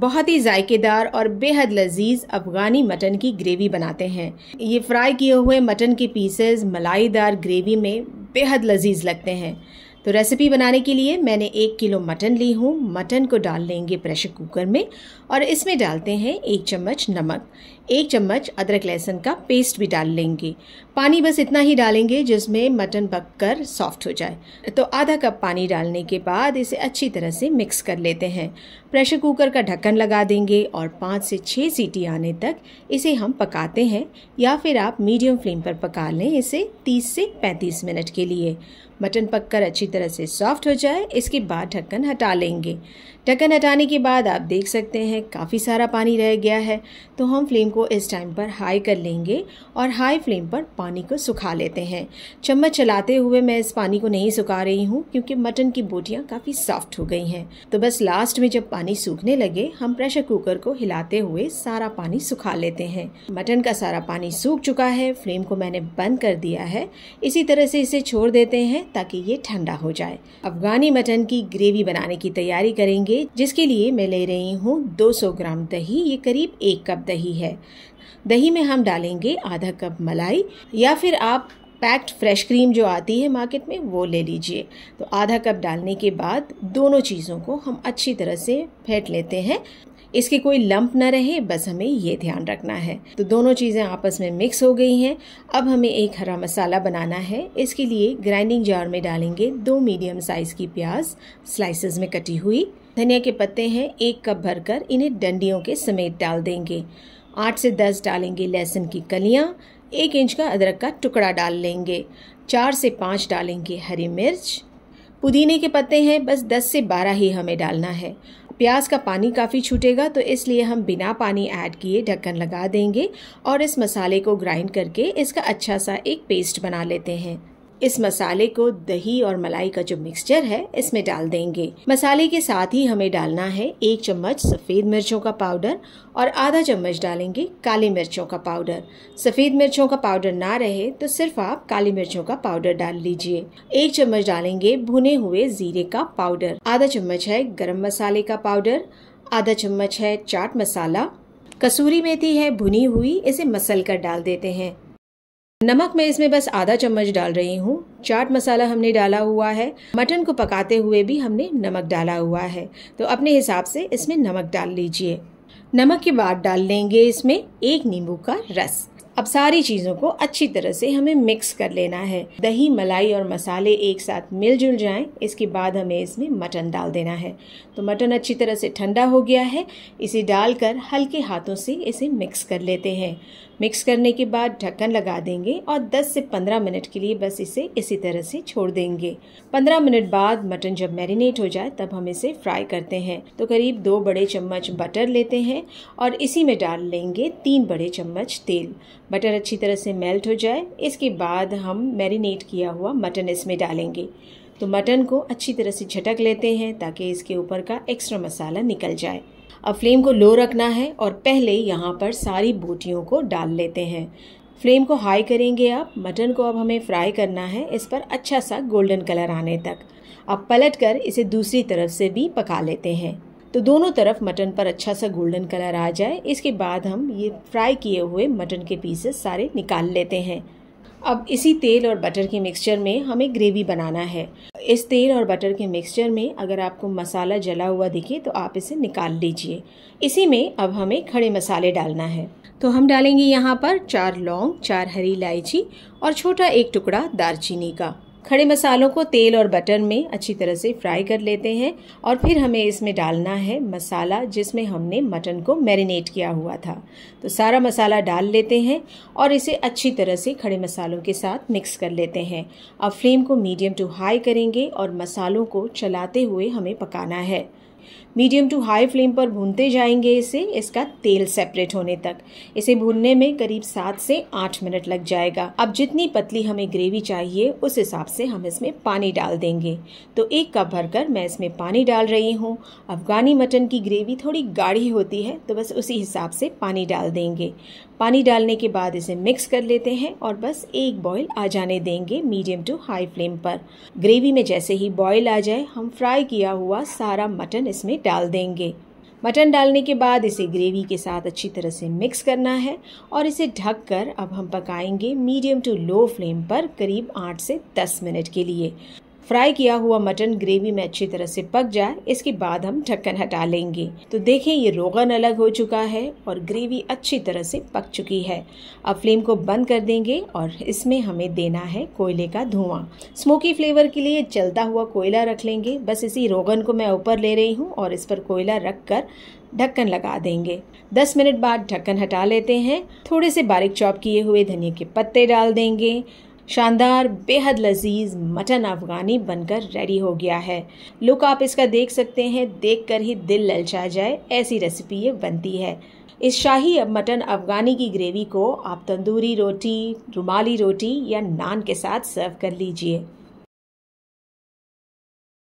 बहुत ही जायकेदार और बेहद लजीज अफ़गानी मटन की ग्रेवी बनाते हैं ये फ्राई किए हुए मटन के पीसेस मलाईदार ग्रेवी में बेहद लजीज लगते हैं तो रेसिपी बनाने के लिए मैंने एक किलो मटन ली हूँ मटन को डाल लेंगे प्रेशर कुकर में और इसमें डालते हैं एक चम्मच नमक एक चम्मच अदरक लहसुन का पेस्ट भी डाल लेंगे पानी बस इतना ही डालेंगे जिसमें मटन पककर सॉफ्ट हो जाए तो आधा कप पानी डालने के बाद इसे अच्छी तरह से मिक्स कर लेते हैं प्रेशर कुकर का ढक्कन लगा देंगे और पाँच से छः सीटी आने तक इसे हम पकाते हैं या फिर आप मीडियम फ्लेम पर पका लें इसे 30 से 35 मिनट के लिए मटन पककर अच्छी तरह से सॉफ्ट हो जाए इसके बाद ढक्कन हटा लेंगे ढक्कन हटाने के बाद आप देख सकते हैं काफ़ी सारा पानी रह गया है तो हम फ्लेम को इस टाइम पर हाई कर लेंगे और हाई फ्लेम पर पानी को सुखा लेते हैं चम्मच चलाते हुए मैं इस पानी को नहीं सुखा रही हूँ क्योंकि मटन की बोटियाँ काफ़ी सॉफ्ट हो गई हैं तो बस लास्ट में जब पानी सूखने लगे हम प्रेशर कुकर को हिलाते हुए सारा पानी सुखा लेते हैं मटन का सारा पानी सूख चुका है फ्लेम को मैंने बंद कर दिया है इसी तरह से इसे छोड़ देते हैं ताकि ये ठंडा हो जाए अफगानी मटन की ग्रेवी बनाने की तैयारी करेंगे जिसके लिए मैं ले रही हूँ 200 ग्राम दही ये करीब एक कप दही है दही में हम डालेंगे आधा कप मलाई या फिर आप पैक्ड फ्रेश क्रीम जो आती है मार्केट में वो ले लीजिए तो आधा कप डालने के बाद दोनों चीज़ों को हम अच्छी तरह से फेंट लेते हैं इसके कोई लंप ना रहे बस हमें ये ध्यान रखना है तो दोनों चीज़ें आपस में मिक्स हो गई हैं अब हमें एक हरा मसाला बनाना है इसके लिए ग्राइंडिंग जार में डालेंगे दो मीडियम साइज़ की प्याज स्लाइसेस में कटी हुई धनिया के पत्ते हैं एक कप भरकर इन्हें डंडियों के समेत डाल देंगे आठ से दस डालेंगे लहसुन की कलियाँ एक इंच का अदरक का टुकड़ा डाल लेंगे चार से पाँच डालेंगे हरी मिर्च पुदीने के पत्ते हैं बस दस से बारह ही हमें डालना है प्याज का पानी काफ़ी छूटेगा तो इसलिए हम बिना पानी ऐड किए ढक्कन लगा देंगे और इस मसाले को ग्राइंड करके इसका अच्छा सा एक पेस्ट बना लेते हैं इस मसाले को दही और मलाई का जो मिक्सचर है इसमें डाल देंगे मसाले के साथ ही हमें डालना है एक चम्मच सफ़ेद मिर्चों का पाउडर और आधा चम्मच डालेंगे काली मिर्चों का पाउडर सफ़ेद मिर्चों का पाउडर ना रहे तो सिर्फ आप काली मिर्चों का पाउडर डाल लीजिए एक चम्मच डालेंगे भुने हुए जीरे का पाउडर आधा चम्मच है गर्म मसाले का पाउडर आधा चम्मच है चाट मसाला कसूरी मेथी है भुनी हुई इसे मसल कर डाल देते हैं नमक मैं इसमें बस आधा चम्मच डाल रही हूँ चाट मसाला हमने डाला हुआ है मटन को पकाते हुए भी हमने नमक डाला हुआ है तो अपने हिसाब से इसमें नमक डाल लीजिए नमक के बाद डाल लेंगे इसमें एक नींबू का रस अब सारी चीज़ों को अच्छी तरह से हमें मिक्स कर लेना है दही मलाई और मसाले एक साथ मिलजुल जाएं इसके बाद हमें इसमें मटन डाल देना है तो मटन अच्छी तरह से ठंडा हो गया है इसे डालकर हल्के हाथों से इसे मिक्स कर लेते हैं मिक्स करने के बाद ढक्कन लगा देंगे और 10 से 15 मिनट के लिए बस इसे इसी तरह से छोड़ देंगे 15 मिनट बाद मटन जब मैरिनेट हो जाए तब हम इसे फ्राई करते हैं तो करीब दो बड़े चम्मच बटर लेते हैं और इसी में डाल लेंगे तीन बड़े चम्मच तेल बटर अच्छी तरह से मेल्ट हो जाए इसके बाद हम मैरिनेट किया हुआ मटन इसमें डालेंगे तो मटन को अच्छी तरह से झटक लेते हैं ताकि इसके ऊपर का एक्स्ट्रा मसाला निकल जाए अब फ्लेम को लो रखना है और पहले यहाँ पर सारी बोटियों को डाल लेते हैं फ्लेम को हाई करेंगे आप मटन को अब हमें फ्राई करना है इस पर अच्छा सा गोल्डन कलर आने तक अब पलट कर इसे दूसरी तरफ से भी पका लेते हैं तो दोनों तरफ मटन पर अच्छा सा गोल्डन कलर आ जाए इसके बाद हम ये फ्राई किए हुए मटन के पीसेस सारे निकाल लेते हैं अब इसी तेल और बटर के मिक्सचर में हमें ग्रेवी बनाना है इस तेल और बटर के मिक्सचर में अगर आपको मसाला जला हुआ दिखे तो आप इसे निकाल लीजिए इसी में अब हमें खड़े मसाले डालना है तो हम डालेंगे यहाँ पर चार लौंग चार हरी इलायची और छोटा एक टुकड़ा दालचीनी का खड़े मसालों को तेल और बटर में अच्छी तरह से फ्राई कर लेते हैं और फिर हमें इसमें डालना है मसाला जिसमें हमने मटन को मैरिनेट किया हुआ था तो सारा मसाला डाल लेते हैं और इसे अच्छी तरह से खड़े मसालों के साथ मिक्स कर लेते हैं अब फ्लेम को मीडियम टू हाई करेंगे और मसालों को चलाते हुए हमें पकाना है मीडियम टू हाई फ्लेम पर भूनते जाएंगे इसे इसका तेल सेपरेट होने तक इसे भूनने में करीब सात से आठ मिनट लग जाएगा अब जितनी पतली हमें ग्रेवी चाहिए उस हिसाब से हम इसमें पानी डाल देंगे तो एक कप भरकर मैं इसमें पानी डाल रही हूँ अफगानी मटन की ग्रेवी थोड़ी गाढ़ी होती है तो बस उसी हिसाब से पानी डाल देंगे पानी डालने के बाद इसे मिक्स कर लेते हैं और बस एक बॉईल आ जाने देंगे मीडियम टू हाई फ्लेम पर ग्रेवी में जैसे ही बॉईल आ जाए हम फ्राई किया हुआ सारा मटन इसमें डाल देंगे मटन डालने के बाद इसे ग्रेवी के साथ अच्छी तरह से मिक्स करना है और इसे ढककर अब हम पकाएंगे मीडियम टू लो फ्लेम पर करीब आठ से दस मिनट के लिए फ्राई किया हुआ मटन ग्रेवी में अच्छी तरह से पक जाए इसके बाद हम ढक्कन हटा लेंगे तो देखें ये रोगन अलग हो चुका है और ग्रेवी अच्छी तरह से पक चुकी है अब फ्लेम को बंद कर देंगे और इसमें हमें देना है कोयले का धुआं स्मोकी फ्लेवर के लिए चलता हुआ कोयला रख लेंगे बस इसी रोगन को मैं ऊपर ले रही हूँ और इस पर कोयला रख कर ढक्कन लगा देंगे 10 मिनट बाद ढक्कन हटा लेते हैं थोड़े से बारीक चॉप किए हुए धनिया के पत्ते डाल देंगे शानदार बेहद लजीज मटन अफ़गानी बनकर रेडी हो गया है लुक आप इसका देख सकते हैं देखकर ही दिल ललचा जाए ऐसी रेसिपी ये बनती है इस शाही अब मटन अफ़गानी की ग्रेवी को आप तंदूरी रोटी रुमाली रोटी या नान के साथ सर्व कर लीजिए